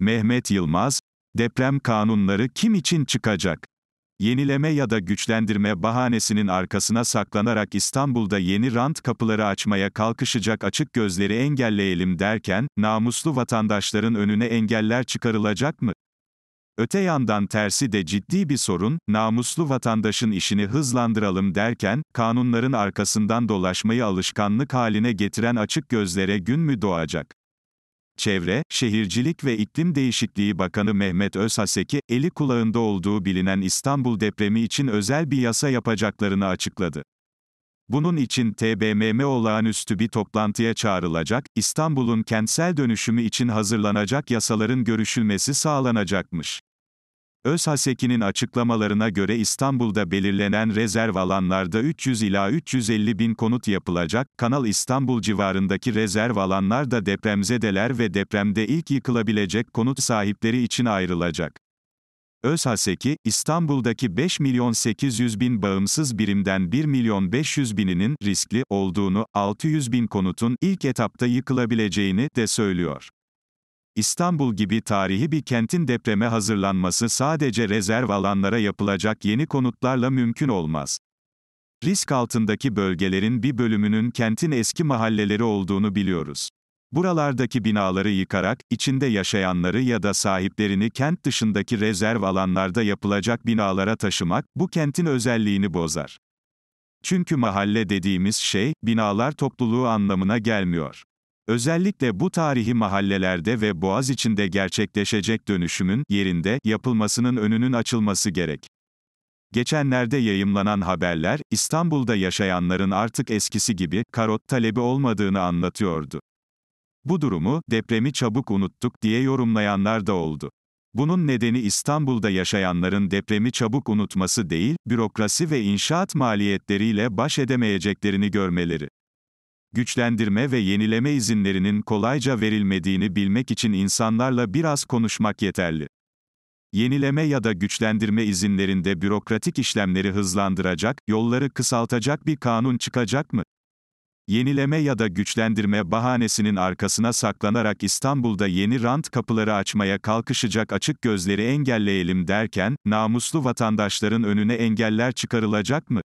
Mehmet Yılmaz, deprem kanunları kim için çıkacak? Yenileme ya da güçlendirme bahanesinin arkasına saklanarak İstanbul'da yeni rant kapıları açmaya kalkışacak açık gözleri engelleyelim derken, namuslu vatandaşların önüne engeller çıkarılacak mı? Öte yandan tersi de ciddi bir sorun, namuslu vatandaşın işini hızlandıralım derken, kanunların arkasından dolaşmayı alışkanlık haline getiren açık gözlere gün mü doğacak? Çevre, Şehircilik ve İklim Değişikliği Bakanı Mehmet Özhaseki, eli kulağında olduğu bilinen İstanbul depremi için özel bir yasa yapacaklarını açıkladı. Bunun için TBMM olağanüstü bir toplantıya çağrılacak, İstanbul'un kentsel dönüşümü için hazırlanacak yasaların görüşülmesi sağlanacakmış. Özhaseki'nin açıklamalarına göre İstanbul'da belirlenen rezerv alanlarda 300 ila 350 bin konut yapılacak, Kanal İstanbul civarındaki rezerv alanlar da depremzedeler ve depremde ilk yıkılabilecek konut sahipleri için ayrılacak. Özhaseki, İstanbul'daki 5 milyon 800 bin bağımsız birimden 1 milyon 500 bininin riskli olduğunu, 600 bin konutun ilk etapta yıkılabileceğini de söylüyor. İstanbul gibi tarihi bir kentin depreme hazırlanması sadece rezerv alanlara yapılacak yeni konutlarla mümkün olmaz. Risk altındaki bölgelerin bir bölümünün kentin eski mahalleleri olduğunu biliyoruz. Buralardaki binaları yıkarak, içinde yaşayanları ya da sahiplerini kent dışındaki rezerv alanlarda yapılacak binalara taşımak, bu kentin özelliğini bozar. Çünkü mahalle dediğimiz şey, binalar topluluğu anlamına gelmiyor. Özellikle bu tarihi mahallelerde ve Boğaz içinde gerçekleşecek dönüşümün yerinde yapılmasının önünün açılması gerek. Geçenlerde yayımlanan haberler, İstanbul'da yaşayanların artık eskisi gibi karot talebi olmadığını anlatıyordu. Bu durumu, depremi çabuk unuttuk diye yorumlayanlar da oldu. Bunun nedeni İstanbul'da yaşayanların depremi çabuk unutması değil, bürokrasi ve inşaat maliyetleriyle baş edemeyeceklerini görmeleri güçlendirme ve yenileme izinlerinin kolayca verilmediğini bilmek için insanlarla biraz konuşmak yeterli. Yenileme ya da güçlendirme izinlerinde bürokratik işlemleri hızlandıracak, yolları kısaltacak bir kanun çıkacak mı? Yenileme ya da güçlendirme bahanesinin arkasına saklanarak İstanbul'da yeni rant kapıları açmaya kalkışacak açık gözleri engelleyelim derken, namuslu vatandaşların önüne engeller çıkarılacak mı?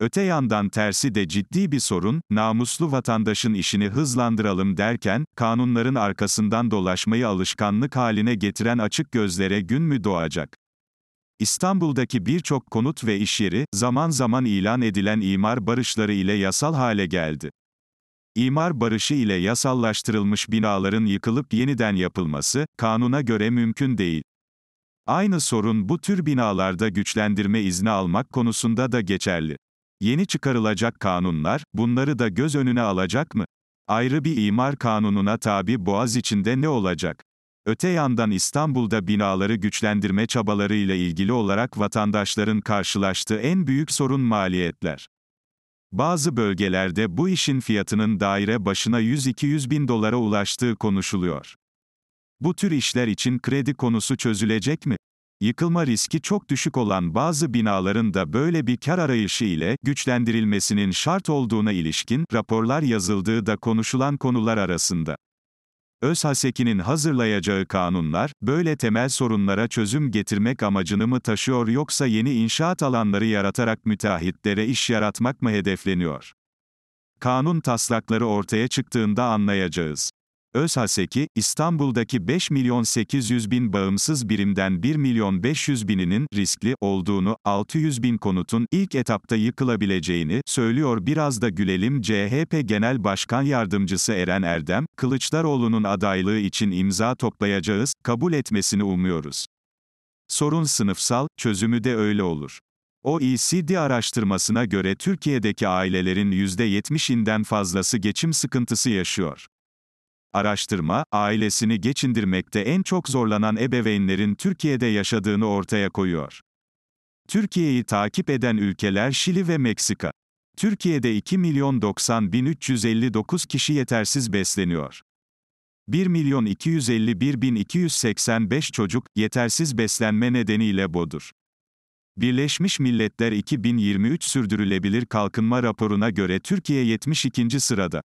Öte yandan tersi de ciddi bir sorun, namuslu vatandaşın işini hızlandıralım derken, kanunların arkasından dolaşmayı alışkanlık haline getiren açık gözlere gün mü doğacak? İstanbul'daki birçok konut ve iş yeri, zaman zaman ilan edilen imar barışları ile yasal hale geldi. İmar barışı ile yasallaştırılmış binaların yıkılıp yeniden yapılması, kanuna göre mümkün değil. Aynı sorun bu tür binalarda güçlendirme izni almak konusunda da geçerli. Yeni çıkarılacak kanunlar, bunları da göz önüne alacak mı? Ayrı bir imar kanununa tabi Boğaz içinde ne olacak? Öte yandan İstanbul'da binaları güçlendirme çabaları ile ilgili olarak vatandaşların karşılaştığı en büyük sorun maliyetler. Bazı bölgelerde bu işin fiyatının daire başına 100-200 bin dolara ulaştığı konuşuluyor. Bu tür işler için kredi konusu çözülecek mi? yıkılma riski çok düşük olan bazı binaların da böyle bir kar arayışı ile güçlendirilmesinin şart olduğuna ilişkin raporlar yazıldığı da konuşulan konular arasında. ÖSHASEK'inin hazırlayacağı kanunlar, böyle temel sorunlara çözüm getirmek amacını mı taşıyor yoksa yeni inşaat alanları yaratarak müteahhitlere iş yaratmak mı hedefleniyor? Kanun taslakları ortaya çıktığında anlayacağız. ÖSHASEK'i, İstanbul'daki 5 milyon 800 bin bağımsız birimden 1 milyon 500 bininin riskli olduğunu, 600 bin konutun ilk etapta yıkılabileceğini söylüyor. Biraz da gülelim CHP Genel Başkan Yardımcısı Eren Erdem, Kılıçdaroğlu'nun adaylığı için imza toplayacağız, kabul etmesini umuyoruz. Sorun sınıfsal, çözümü de öyle olur. OECD araştırmasına göre Türkiye'deki ailelerin %70'inden fazlası geçim sıkıntısı yaşıyor. Araştırma, ailesini geçindirmekte en çok zorlanan ebeveynlerin Türkiye'de yaşadığını ortaya koyuyor. Türkiye'yi takip eden ülkeler Şili ve Meksika. Türkiye'de 2 milyon 90 bin 359 kişi yetersiz besleniyor. 1 milyon 251 bin 285 çocuk, yetersiz beslenme nedeniyle bodur. Birleşmiş Milletler 2023 Sürdürülebilir Kalkınma Raporu'na göre Türkiye 72. sırada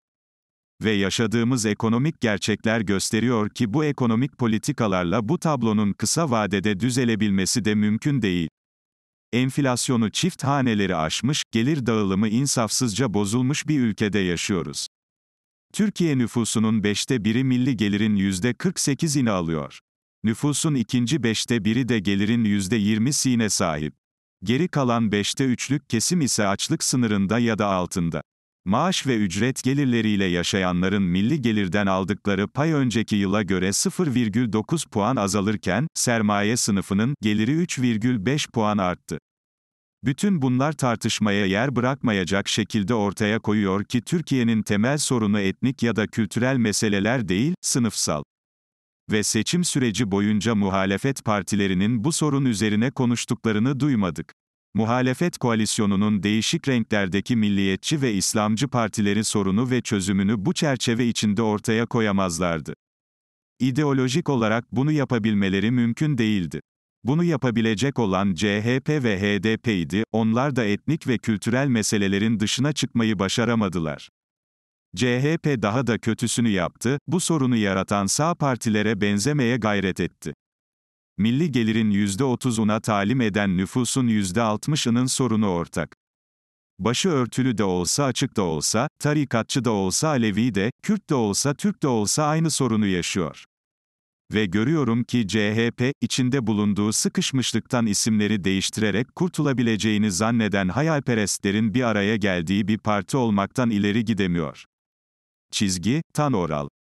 ve yaşadığımız ekonomik gerçekler gösteriyor ki bu ekonomik politikalarla bu tablonun kısa vadede düzelebilmesi de mümkün değil. Enflasyonu çift haneleri aşmış, gelir dağılımı insafsızca bozulmuş bir ülkede yaşıyoruz. Türkiye nüfusunun beşte biri milli gelirin yüzde %48'ini alıyor. Nüfusun ikinci beşte biri de gelirin yüzde 20'sine sahip. Geri kalan beşte üçlük kesim ise açlık sınırında ya da altında. Maaş ve ücret gelirleriyle yaşayanların milli gelirden aldıkları pay önceki yıla göre 0,9 puan azalırken, sermaye sınıfının geliri 3,5 puan arttı. Bütün bunlar tartışmaya yer bırakmayacak şekilde ortaya koyuyor ki Türkiye'nin temel sorunu etnik ya da kültürel meseleler değil, sınıfsal. Ve seçim süreci boyunca muhalefet partilerinin bu sorun üzerine konuştuklarını duymadık. Muhalefet koalisyonunun değişik renklerdeki milliyetçi ve İslamcı partileri sorunu ve çözümünü bu çerçeve içinde ortaya koyamazlardı. İdeolojik olarak bunu yapabilmeleri mümkün değildi. Bunu yapabilecek olan CHP ve HDP idi, onlar da etnik ve kültürel meselelerin dışına çıkmayı başaramadılar. CHP daha da kötüsünü yaptı, bu sorunu yaratan sağ partilere benzemeye gayret etti milli gelirin %30'una talim eden nüfusun %60'ının sorunu ortak. Başı örtülü de olsa açık da olsa, tarikatçı da olsa Alevi de, Kürt de olsa Türk de olsa aynı sorunu yaşıyor. Ve görüyorum ki CHP, içinde bulunduğu sıkışmışlıktan isimleri değiştirerek kurtulabileceğini zanneden hayalperestlerin bir araya geldiği bir parti olmaktan ileri gidemiyor. Çizgi, Tan Oral